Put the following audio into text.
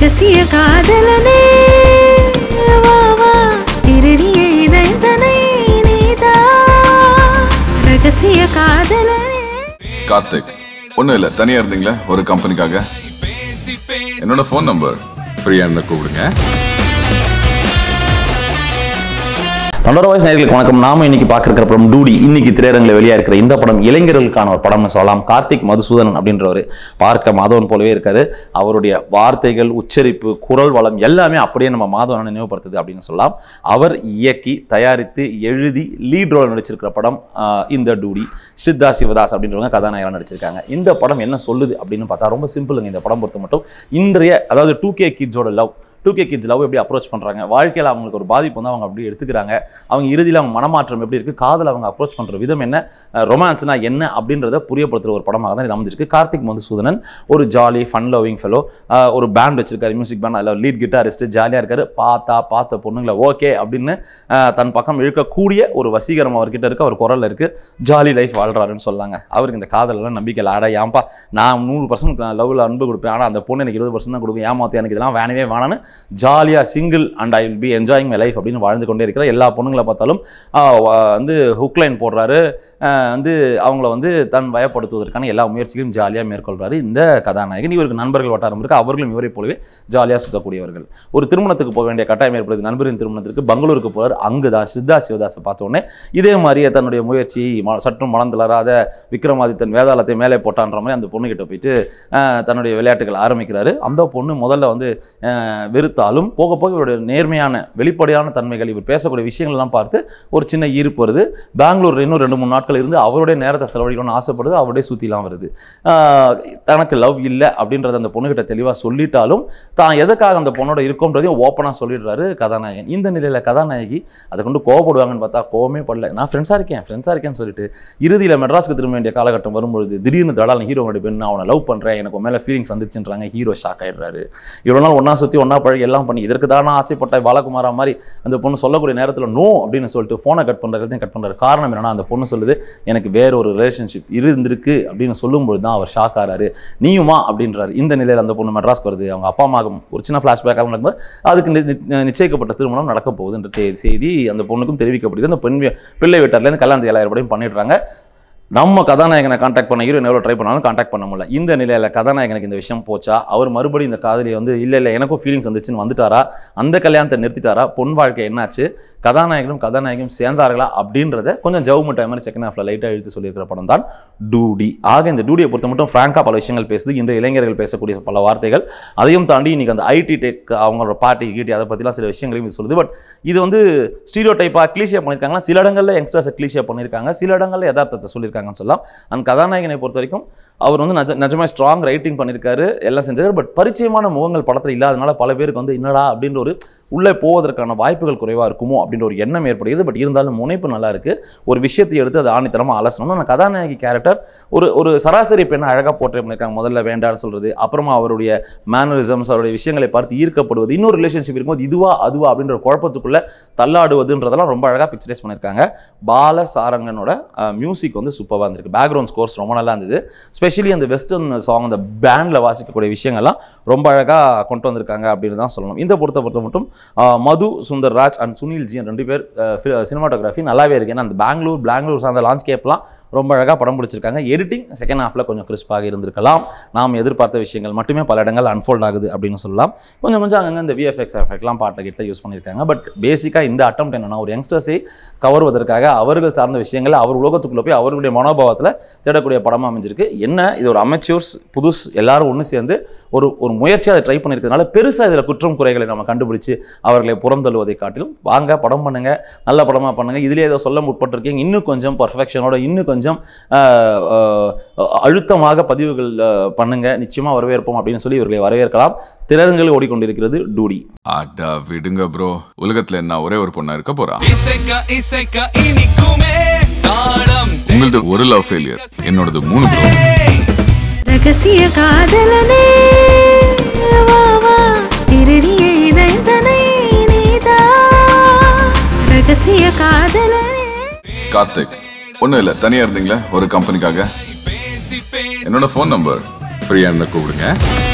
கசிய காதலனே வா வா திருடிய இணைந்தனை நீதா ரகசிய காதலனே கார்த்திக் ஒன்றும் இல்லை தனியாக இருந்தீங்களா ஒரு கம்பெனிக்காக என்னோட ஃபோன் நம்பர் ஃப்ரீயாக கூப்பிடுங்க தமிழர் வாய்ஸ் நேர்களுக்கு வணக்கம் நாம இன்னைக்கு பார்க்கிற படம் டூடி இன்னைக்கு திரையரங்கில் வெளியாக இருக்கிற இந்த படம் இளைஞர்களுக்கான ஒரு படம்னு சொல்லலாம் கார்த்திக் மதுசூதனன் அப்படின்றவர் பார்க்க மாதவன் போலவே இருக்காரு அவருடைய வார்த்தைகள் உச்சரிப்பு குரல் வளம் எல்லாமே அப்படியே நம்ம மாதவனை நினைவுபடுத்துது அப்படின்னு சொல்லலாம் அவர் இயக்கி தயாரித்து எழுதி லீட் ரோல் நடிச்சிருக்கிற படம் இந்த டூடி ஸ்ரீதா சிவதாஸ் அப்படின்றவங்க கதாநாயகம் நடிச்சிருக்காங்க இந்த படம் என்ன சொல்லுது அப்படின்னு பார்த்தா ரொம்ப சிம்பிளுங்க இந்த படம் பொறுத்த மட்டும் இன்றைய அதாவது டூ கே கிட்ஸோட love two K kids love எப்படி அப்ரோச் பண்ணுறாங்க வாழ்க்கையில் அவங்களுக்கு ஒரு பாதிப்பு வந்து அவங்க அப்படி எடுத்துக்கிறாங்க அவங்க இறுதியில் அவங்க மனமாற்றம் எப்படி இருக்குது காதல் அவங்க அப்ரோச் பண்ணுற விதம் என்ன ரொமான்ஸ்னால் என்ன அப்படின்றத புரியப்படுத்துகிற ஒரு படமாக தான் இது அமைஞ்சிருக்கு கார்த்திக் சூதனன் ஒரு ஜாலி ஃபன் லவ்விங் ஃபெலோ ஒரு பேண்ட் வச்சிருக்காரு மியூசிக் பேண்ட் அதில் லீட் கிட்டாரிஸ்ட்டு ஜாலியாக இருக்காரு பார்த்தா பார்த்த பொண்ணுங்களை ஓகே அப்படின்னு தன் பக்கம் இழுக்கக்கூடிய ஒரு வசீகரம் அவர்கிட்ட இருக்க அவர் குரல் இருக்குது ஜாலி லைஃப் வாழ்கிறாருன்னு சொல்லாங்க அவருக்கு இந்த காதலெல்லாம் நம்பிக்கை இல்லை ஆடா ஏன்பா நான் நூறு பர்சன்ட் லவ்வில் அன்பு கொடுப்பேன் ஆனால் அந்த பொண்ணு எனக்கு இருபது பர்சன்ட் தான் கொடுக்கும் ஏமாத்து எனக்கு இதெல்லாம் வேணவே வேணான்னு ஜாலியாக single and I will be enjoying my life அப்படின்னு வாழ்ந்து கொண்டே இருக்கிற எல்லா பொண்ணுங்களை பார்த்தாலும் வந்து ஹுக்லைன் போடுறாரு வந்து அவங்கள வந்து தன் வயப்படுத்துவதற்கான எல்லா முயற்சிகளையும் ஜாலியாக மேற்கொள்கிறாரு இந்த கதாநாயகன் இவருக்கு நண்பர்கள் வட்டாரம் இருக்குது அவர்களும் இவரை போலவே ஜாலியாக சுற்றக்கூடியவர்கள் ஒரு திருமணத்துக்கு போக வேண்டிய கட்டாயம் ஏற்படுது நண்பரின் திருமணத்திற்கு பெங்களூருக்கு போகிறார் அங்கு தான் சித்தா சிவதாசை பார்த்தோன்னே இதே மாதிரியே தன்னுடைய முயற்சி சற்றும் மனம் தளராத விக்ரமாதித்தன் வேதாளத்தை மேலே போட்டான்ற மாதிரி அந்த பொண்ணுகிட்ட போயிட்டு தன்னுடைய விளையாட்டுகள் ஆரம்பிக்கிறாரு அந்த பொண்ணு முதல்ல வந்து வெறுத்தாலும் போக போக இவருடைய நேர்மையான வெளிப்படையான தன்மைகள் இவர் பேசக்கூடிய விஷயங்கள்லாம் பார்த்து ஒரு சின்ன ஈர்ப்பு வருது பெங்களூர் இன்னும் ரெண்டு மூணு நாட்கள் இருந்து அவருடைய நேரத்தை செலவழிக்கணும்னு ஆசைப்படுது அவருடைய சுற்றிலாம் வருது தனக்கு லவ் இல்லை அப்படின்றத அந்த பொண்ணுகிட்ட தெளிவாக சொல்லிட்டாலும் தான் எதுக்காக அந்த பொண்ணோட இருக்கோன்றதையும் ஓப்பனாக சொல்லிடுறாரு கதாநாயகன் இந்த நிலையில் கதாநாயகி அதை கொண்டு கோவப்படுவாங்கன்னு பார்த்தா கோவமே படல நான் ஃப்ரெண்ட்ஸாக இருக்கேன் ஃப்ரெண்ட்ஸாக இருக்கேன்னு சொல்லிட்டு இறுதியில் மெட்ராஸ்க்கு திரும்ப வேண்டிய காலகட்டம் வரும்பொழுது திடீர்னு தடால் ஹீரோவோட பெண் அவனை லவ் பண்ணுறேன் எனக்கு மேலே ஃபீலிங்ஸ் வந்துருச்சுன்றாங்க ஹீரோ ஷாக் ஆயிடுறாரு இவ்வளோ நாள் ஒன்றா சுற்றி ஒன்றா பழகி எல்லாம் பண்ணி இதற்கு தானே ஆசைப்பட்ட பாலகுமாரா மாதிரி அந்த பொண்ணு சொல்லக்கூடிய நேரத்தில் நோ அப்படின்னு சொல்லிட்டு ஃபோனை கட் பண்ணுறதையும் கட் பண்ணுறாரு காரணம் என்னன்னா அந்த பொண்ணு சொல்லுது எனக்கு வேற ஒரு ரிலேஷன்ஷிப் இருந்திருக்கு அப்படின்னு சொல்லும்போது தான் அவர் ஷாக் ஆகிறாரு நீயுமா அப்படின்றாரு இந்த நிலையில் அந்த பொண்ணு மெட்ராஸ்க்கு வருது அவங்க அப்பா அம்மாக்கும் ஒரு சின்ன ஃப்ளாஷ்பேக்காக நடக்கும்போது அதுக்கு நிச்சயிக்கப்பட்ட திருமணம் நடக்க போகுதுன்ற செய்தி அந்த பொண்ணுக்கும் தெரிவிக்கப்படுகிறது அந்த பெண் பிள்ளை வீட்டார்லேருந்து எல்லா ஏழாயிரம் பண்ணிடுறாங்க நம்ம கதாநாயகனை காண்டாக்ட் பண்ண ஹீரோ எவ்வளோ ட்ரை பண்ணாலும் காண்டாக்ட் பண்ண முடியல இந்த நிலையில் கதாநாயகனுக்கு இந்த விஷயம் போச்சா அவர் மறுபடியும் இந்த காதலியை வந்து இல்லை இல்லை எனக்கும் ஃபீலிங்ஸ் வந்துச்சுன்னு வந்துட்டாரா அந்த கல்யாணத்தை நிறுத்திட்டாரா பொன் வாழ்க்கை என்னாச்சு கதாநாயகனும் கதாநாயகம் சேர்ந்தார்களா அப்படின்றத கொஞ்சம் ஜவு மட்டும் மாதிரி செகண்ட் ஹாஃபில் லைட்டாக எழுத்து சொல்லியிருக்கிற படம் தான் டூடி ஆக இந்த டூடியை பொறுத்த மட்டும் ஃப்ராங்காக பல விஷயங்கள் பேசுது இந்த இளைஞர்கள் பேசக்கூடிய பல வார்த்தைகள் அதையும் தாண்டி இன்றைக்கி அந்த ஐடி டெக் அவங்களோட பார்ட்டி கீட்டி அதை பற்றிலாம் சில விஷயங்களையும் சொல்லுது பட் இது வந்து ஸ்டீரியோ டைப்பாக கிளீஷியாக பண்ணியிருக்காங்கன்னா சில இடங்களில் யங்ஸ்டர்ஸை கிளீஷியாக பண்ணியிருக்காங்க சில இடங்களில் யதார்த்தத்தை சொல்லியிருக்காங்க பண்ணியிருக்காங்கன்னு சொல்லலாம் அண்ட் கதாநாயகனை பொறுத்த வரைக்கும் அவர் வந்து நஜ நிஜமாக ஸ்ட்ராங் ரைட்டிங் பண்ணியிருக்காரு எல்லாம் செஞ்சார் பட் பரிச்சயமான முகங்கள் படத்தில் இல்லாதனால பல பேருக்கு வந்து என்னடா அப்படின்ற ஒரு உள்ளே போவதற்கான வாய்ப்புகள் குறைவாக இருக்குமோ அப்படின்ற ஒரு எண்ணம் ஏற்படுகிறது பட் இருந்தாலும் முனைப்பு நல்லா இருக்குது ஒரு விஷயத்தை எடுத்து அதை ஆணித்தனமாக அலசணும்னு நான் கதாநாயகி கேரக்டர் ஒரு ஒரு சராசரி பெண்ணை அழகாக போட்டே பண்ணியிருக்காங்க முதல்ல வேண்டான்னு சொல்கிறது அப்புறமா அவருடைய மேனரிசம்ஸ் அவருடைய விஷயங்களை பார்த்து ஈர்க்கப்படுவது இன்னொரு ரிலேஷன்ஷிப் இருக்கும்போது இதுவா அதுவா அப்படின்ற குழப்பத்துக்குள்ளே தள்ளாடுவதுன்றதெல்லாம் ரொம்ப அழகாக பிக்சரைஸ் பண்ணியிருக்காங்க பால சாரங்கனோட மியூசிக் வந்து சூப்பராக இருந்திருக்கு பேக்ரவுண்ட் ஸ்கோர்ஸ் ரொம்ப நல்லா இருந்தது ஸ்பெஷலி அந்த வெஸ்டர்ன் சாங் அந்த பேண்டில் வாசிக்கக்கூடிய விஷயங்கள்லாம் ரொம்ப அழகாக கொண்டு வந்திருக்காங்க அப்படின்னு தான் சொல்லணும் இந்த பொறுத்த பொறுத்த மட்டும் மது சுந்தர் ராஜ் அண்ட் சுனில் ஜி ரெண்டு பேர் சினிமாட்டோகிராஃபி நல்லாவே இருக்குது ஏன்னா அந்த பெங்களூர் பெங்களூர் சார்ந்த லான்ஸ்கேப்லாம் ரொம்ப அழகாக படம் பிடிச்சிருக்காங்க எடிட்டிங் செகண்ட் ஹாஃபில் கொஞ்சம் கிறிஸ்பாக இருந்திருக்கலாம் நாம் எதிர்பார்த்த விஷயங்கள் மட்டுமே பல இடங்கள் அன்ஃபோல்ட் ஆகுது அப்படின்னு சொல்லலாம் கொஞ்சம் கொஞ்சம் அங்கங்கே இந்த விஎஃப்எக்ஸ் எஃபெக்ட்லாம் பாட்டில் கிட்ட யூஸ் பண்ணியிருக்காங்க பட் பேசிக்காக இந்த அட்டம் என்னென்னா ஒரு யங்ஸ்டர்ஸை கவர்வதற்காக அவர்கள் சார்ந்த விஷயங்களை அவர் உலகத்துக்குள்ளே போய் அவர்களுடைய மனோபாவத்தில் தேடக்கூடிய படமாக அமைஞ்சிருக்கு என்ன இது ஒரு அமைச்சூர்ஸ் புதுஸ் எல்லாரும் ஒன்று சேர்ந்து ஒரு ஒரு முயற்சியாக அதை ட்ரை பண்ணியிருக்கிறதுனால பெருசாக இதில் குற்றம் குறைகளை நம்ம கண்டுபிடிச்சு அவர்களை புறந்தள்ளுவதை காட்டிலும் வாங்க படம் பண்ணுங்கள் நல்ல படமாக பண்ணுங்கள் இதிலே ஏதோ சொல்ல முற்பட்டிருக்கீங்க இன்னும் கொஞ்சம் பர்ஃபெக்ஷனோட இன்னும் கொஞ்சம் அழுத்தமாக பதிவுகள் பண்ணுங்கள் நிச்சயமாக வரவேற்போம் அப்படின்னு சொல்லி இவர்களை வரவேற்கலாம் திறன்கள் ஓடிக்கொண்டிருக்கிறது டூடி ஆட்டா விடுங்க ப்ரோ உலகத்தில் என்ன ஒரே ஒரு பொண்ணாக இருக்க போறா உங்களது ஒரு லவ் ஃபெயிலியர் என்னோடது மூணு ரகசிய காதலனே கார்த்திக் ஒன்றும் இல்லை தனியாக இருந்தீங்களா ஒரு கம்பெனிக்காக என்னோட ஃபோன் நம்பர் ஃப்ரீயாக இருந்தால் கூப்பிடுங்க